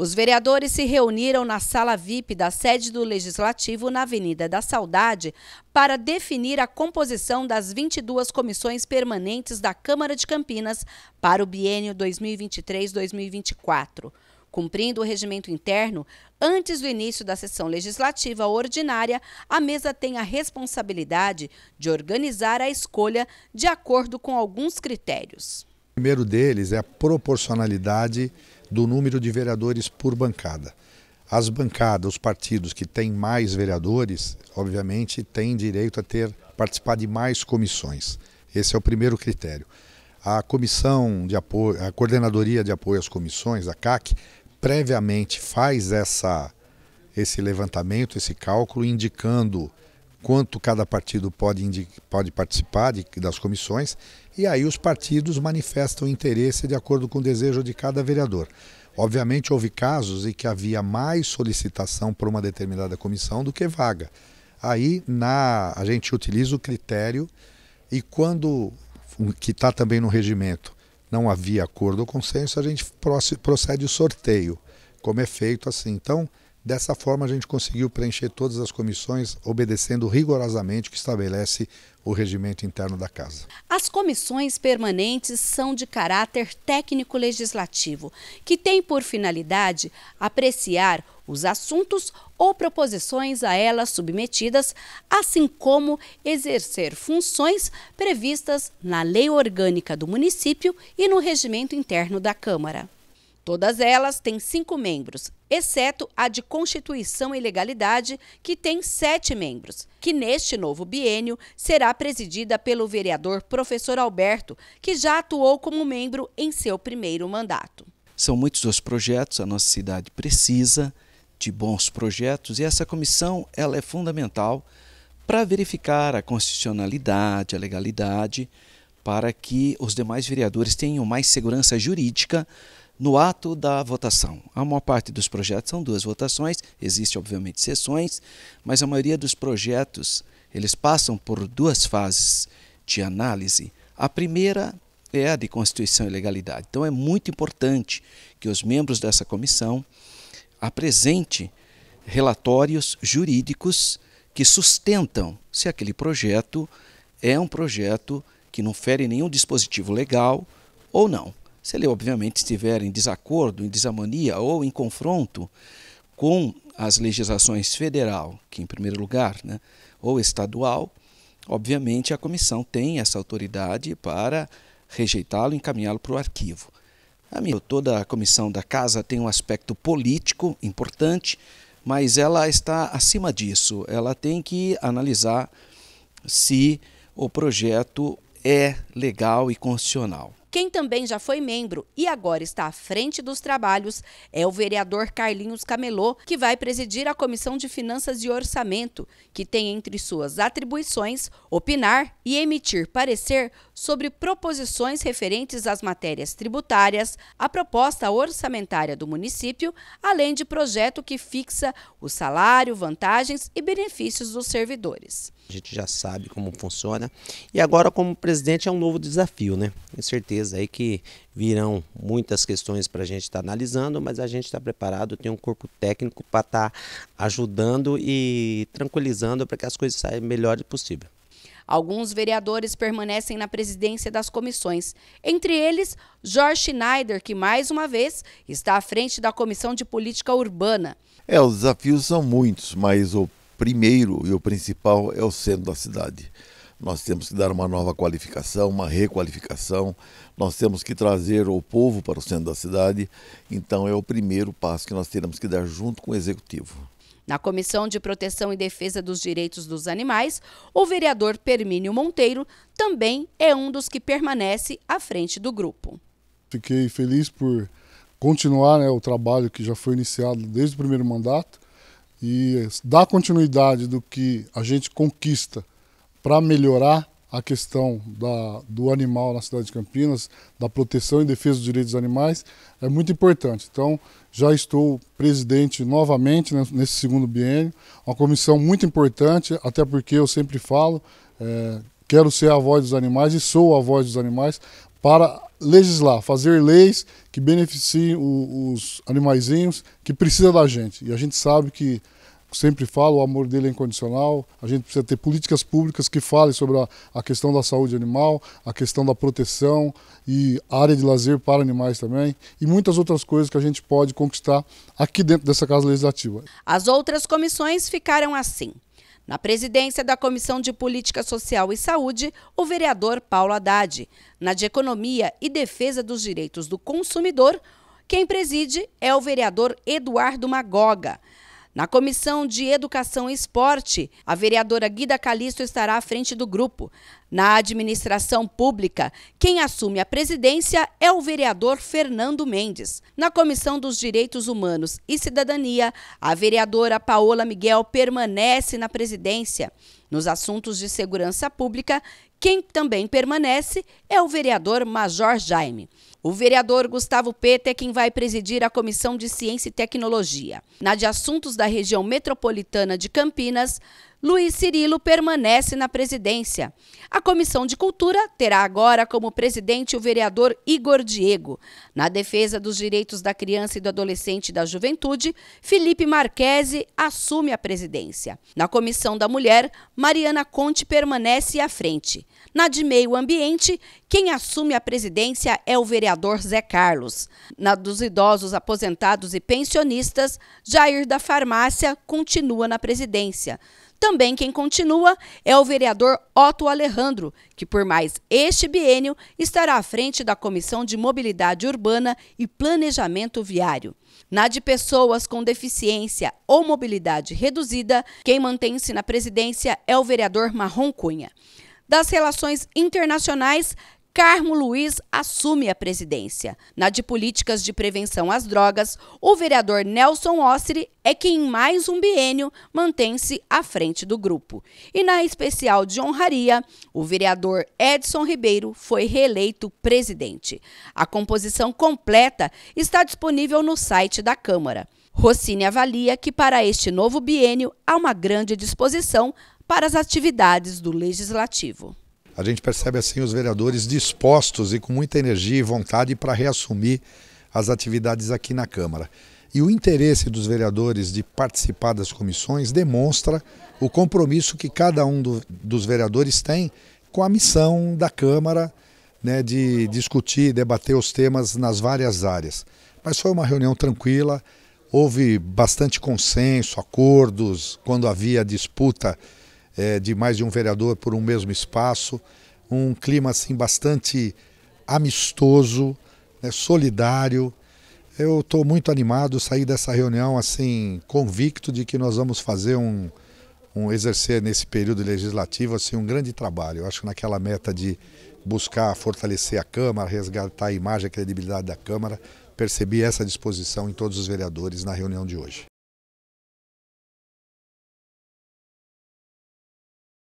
Os vereadores se reuniram na sala VIP da sede do Legislativo, na Avenida da Saudade, para definir a composição das 22 comissões permanentes da Câmara de Campinas para o biênio 2023-2024 cumprindo o regimento interno, antes do início da sessão legislativa ordinária, a mesa tem a responsabilidade de organizar a escolha de acordo com alguns critérios. O primeiro deles é a proporcionalidade do número de vereadores por bancada. As bancadas, os partidos que têm mais vereadores, obviamente, têm direito a ter participar de mais comissões. Esse é o primeiro critério. A comissão de apoio, a coordenadoria de apoio às comissões, a CAC, previamente faz essa esse levantamento, esse cálculo, indicando quanto cada partido pode, pode participar de, das comissões, e aí os partidos manifestam interesse de acordo com o desejo de cada vereador. Obviamente, houve casos em que havia mais solicitação por uma determinada comissão do que vaga. Aí na, a gente utiliza o critério e quando, que está também no regimento, não havia acordo ou consenso, a gente procede o sorteio, como é feito assim. Então, Dessa forma, a gente conseguiu preencher todas as comissões, obedecendo rigorosamente o que estabelece o regimento interno da Casa. As comissões permanentes são de caráter técnico-legislativo, que tem por finalidade apreciar os assuntos ou proposições a elas submetidas, assim como exercer funções previstas na Lei Orgânica do Município e no Regimento Interno da Câmara. Todas elas têm cinco membros, exceto a de Constituição e Legalidade, que tem sete membros, que neste novo biênio será presidida pelo vereador professor Alberto, que já atuou como membro em seu primeiro mandato. São muitos os projetos, a nossa cidade precisa de bons projetos e essa comissão ela é fundamental para verificar a constitucionalidade, a legalidade, para que os demais vereadores tenham mais segurança jurídica no ato da votação. A maior parte dos projetos são duas votações, existe obviamente sessões, mas a maioria dos projetos eles passam por duas fases de análise. A primeira é a de Constituição e Legalidade. Então é muito importante que os membros dessa comissão apresentem relatórios jurídicos que sustentam se aquele projeto é um projeto que não fere nenhum dispositivo legal ou não. Se ele, obviamente, estiver em desacordo, em desamonia ou em confronto com as legislações federal, que em primeiro lugar, né, ou estadual, obviamente a comissão tem essa autoridade para rejeitá-lo e encaminhá-lo para o arquivo. Amigo, toda a comissão da casa tem um aspecto político importante, mas ela está acima disso. Ela tem que analisar se o projeto é legal e constitucional. Quem também já foi membro e agora está à frente dos trabalhos é o vereador Carlinhos Camelô, que vai presidir a Comissão de Finanças e Orçamento, que tem entre suas atribuições opinar e emitir parecer sobre proposições referentes às matérias tributárias, a proposta orçamentária do município, além de projeto que fixa o salário, vantagens e benefícios dos servidores a gente já sabe como funciona. E agora, como presidente, é um novo desafio, né? Tenho certeza aí que virão muitas questões para a gente estar tá analisando, mas a gente está preparado, tem um corpo técnico para estar tá ajudando e tranquilizando para que as coisas saiam melhor possível. Alguns vereadores permanecem na presidência das comissões, entre eles Jorge Schneider, que mais uma vez está à frente da Comissão de Política Urbana. É, os desafios são muitos, mas o primeiro e o principal é o centro da cidade. Nós temos que dar uma nova qualificação, uma requalificação, nós temos que trazer o povo para o centro da cidade. Então, é o primeiro passo que nós teremos que dar junto com o executivo. Na Comissão de Proteção e Defesa dos Direitos dos Animais, o vereador Permínio Monteiro também é um dos que permanece à frente do grupo. Fiquei feliz por continuar né, o trabalho que já foi iniciado desde o primeiro mandato e dar continuidade do que a gente conquista para melhorar a questão da, do animal na cidade de Campinas, da proteção e defesa dos direitos dos animais, é muito importante. Então, já estou presidente novamente né, nesse segundo biênio, uma comissão muito importante, até porque eu sempre falo, é, quero ser a voz dos animais e sou a voz dos animais, para legislar, fazer leis que beneficiem o, os animaizinhos que precisam da gente. E a gente sabe que, sempre falo, o amor dele é incondicional, a gente precisa ter políticas públicas que falem sobre a, a questão da saúde animal, a questão da proteção e área de lazer para animais também, e muitas outras coisas que a gente pode conquistar aqui dentro dessa Casa Legislativa. As outras comissões ficaram assim. Na presidência da Comissão de Política Social e Saúde, o vereador Paulo Haddad. Na de Economia e Defesa dos Direitos do Consumidor, quem preside é o vereador Eduardo Magoga. Na Comissão de Educação e Esporte, a vereadora Guida Calixto estará à frente do grupo. Na administração pública, quem assume a presidência é o vereador Fernando Mendes. Na Comissão dos Direitos Humanos e Cidadania, a vereadora Paola Miguel permanece na presidência. Nos assuntos de segurança pública, quem também permanece é o vereador Major Jaime. O vereador Gustavo Peta é quem vai presidir a Comissão de Ciência e Tecnologia. Na de Assuntos da Região Metropolitana de Campinas, Luiz Cirilo permanece na presidência. A Comissão de Cultura terá agora como presidente o vereador Igor Diego. Na defesa dos direitos da criança e do adolescente e da juventude, Felipe Marquese assume a presidência. Na Comissão da Mulher, Mariana Conte permanece à frente. Na de Meio Ambiente, quem assume a presidência é o vereador Zé Carlos. Na dos idosos aposentados e pensionistas, Jair da Farmácia continua na presidência. Também quem continua é o vereador Otto Alejandro, que por mais este biênio estará à frente da Comissão de Mobilidade Urbana e Planejamento Viário. Na de pessoas com deficiência ou mobilidade reduzida, quem mantém-se na presidência é o vereador Marron Cunha. Das relações internacionais, Carmo Luiz assume a presidência. Na de políticas de prevenção às drogas, o vereador Nelson Osseri é quem em mais um bienio, mantém-se à frente do grupo. E na especial de honraria, o vereador Edson Ribeiro foi reeleito presidente. A composição completa está disponível no site da Câmara. Rossini avalia que para este novo bienio, há uma grande disposição para as atividades do legislativo a gente percebe assim os vereadores dispostos e com muita energia e vontade para reassumir as atividades aqui na Câmara. E o interesse dos vereadores de participar das comissões demonstra o compromisso que cada um do, dos vereadores tem com a missão da Câmara né, de discutir, e debater os temas nas várias áreas. Mas foi uma reunião tranquila, houve bastante consenso, acordos, quando havia disputa é, de mais de um vereador por um mesmo espaço, um clima assim bastante amistoso, né, solidário. Eu estou muito animado, saí dessa reunião assim convicto de que nós vamos fazer um, um exercer nesse período legislativo assim um grande trabalho. Eu acho que naquela meta de buscar fortalecer a Câmara, resgatar a imagem e a credibilidade da Câmara, percebi essa disposição em todos os vereadores na reunião de hoje.